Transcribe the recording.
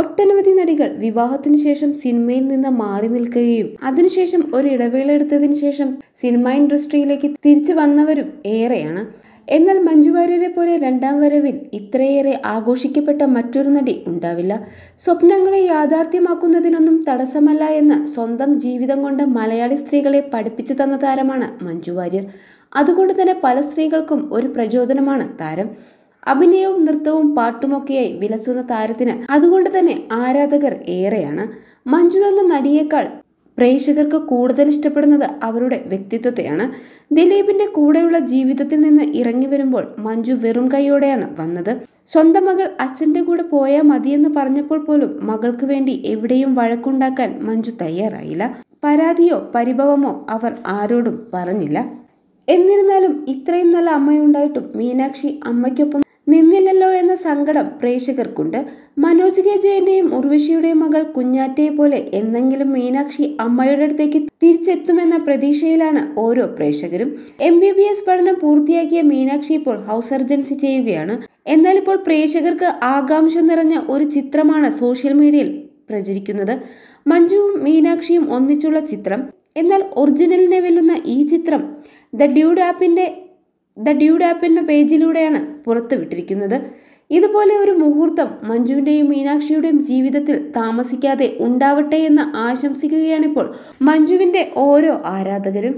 ഒട്ടനവധി നടികൾ വിവാഹത്തിന് ശേഷം സിനിമയിൽ നിന്ന് മാറി നിൽക്കുകയും അതിനുശേഷം ഒരു ഇടവേള എടുത്തതിന് ശേഷം സിനിമ ഇൻഡസ്ട്രിയിലേക്ക് തിരിച്ചു വന്നവരും ഏറെയാണ് എന്നാൽ മഞ്ജു വാര്യരെ പോലെ രണ്ടാം വരവിൽ ഇത്രയേറെ ആഘോഷിക്കപ്പെട്ട മറ്റൊരു നടി ഉണ്ടാവില്ല സ്വപ്നങ്ങളെ യാഥാർത്ഥ്യമാക്കുന്നതിനൊന്നും തടസ്സമല്ല എന്ന് സ്വന്തം ജീവിതം കൊണ്ട് മലയാളി സ്ത്രീകളെ പഠിപ്പിച്ചു തന്ന താരമാണ് മഞ്ജു വാര്യർ അതുകൊണ്ട് തന്നെ പല സ്ത്രീകൾക്കും ഒരു പ്രചോദനമാണ് താരം അഭിനയവും നൃത്തവും പാട്ടുമൊക്കെയായി വിലസുന്ന താരത്തിന് അതുകൊണ്ട് തന്നെ ആരാധകർ ഏറെയാണ് മഞ്ജു എന്ന നടിയേക്കാൾ പ്രേക്ഷകർക്ക് കൂടുതൽ ഇഷ്ടപ്പെടുന്നത് അവരുടെ വ്യക്തിത്വത്തെയാണ് ദിലീപിന്റെ കൂടെയുള്ള ജീവിതത്തിൽ നിന്ന് ഇറങ്ങി വരുമ്പോൾ മഞ്ജു വെറും കൈയോടെയാണ് വന്നത് സ്വന്തം മകൾ അച്ഛൻ്റെ കൂടെ പോയാൽ മതിയെന്ന് പറഞ്ഞപ്പോൾ പോലും മകൾക്ക് വേണ്ടി എവിടെയും വഴക്കുണ്ടാക്കാൻ മഞ്ജു തയ്യാറായില്ല പരാതിയോ പരിഭവമോ അവർ ആരോടും പറഞ്ഞില്ല എന്നിരുന്നാലും ഇത്രയും നല്ല അമ്മയുണ്ടായിട്ടും മീനാക്ഷി അമ്മയ്ക്കൊപ്പം നിന്നില്ലല്ലോ എന്ന സങ്കടം പ്രേക്ഷകർക്കുണ്ട് മനോജ് കെ ജയന്റെയും ഉർവശിയുടെയും മകൾ കുഞ്ഞാറ്റയെ പോലെ എന്നെങ്കിലും മീനാക്ഷി അമ്മയുടെ അടുത്തേക്ക് തിരിച്ചെത്തുമെന്ന പ്രതീക്ഷയിലാണ് ഓരോ പ്രേക്ഷകരും എം ബി ബി എസ് പഠനം പൂർത്തിയാക്കിയ മീനാക്ഷി ഇപ്പോൾ ഹൗസ് സർജൻസി ചെയ്യുകയാണ് എന്നാൽ ഇപ്പോൾ പ്രേക്ഷകർക്ക് ആകാംക്ഷ നിറഞ്ഞ ഒരു ചിത്രമാണ് സോഷ്യൽ മീഡിയയിൽ പ്രചരിക്കുന്നത് മഞ്ജുവും മീനാക്ഷിയും ഒന്നിച്ചുള്ള ചിത്രം എന്നാൽ ഒറിജിനലിനെ വെല്ലുന്ന ഈ ചിത്രം ദ ഡ്യൂഡ് ആപ്പിന്റെ ദ ഡ്യൂഡ് ആപ്പ് എന്ന പേജിലൂടെയാണ് പുറത്തുവിട്ടിരിക്കുന്നത് ഇതുപോലെ ഒരു മുഹൂർത്തം മഞ്ജുവിൻ്റെയും മീനാക്ഷിയുടെയും ജീവിതത്തിൽ താമസിക്കാതെ ഉണ്ടാവട്ടെ എന്ന് ആശംസിക്കുകയാണിപ്പോൾ മഞ്ജുവിൻ്റെ ഓരോ ആരാധകരും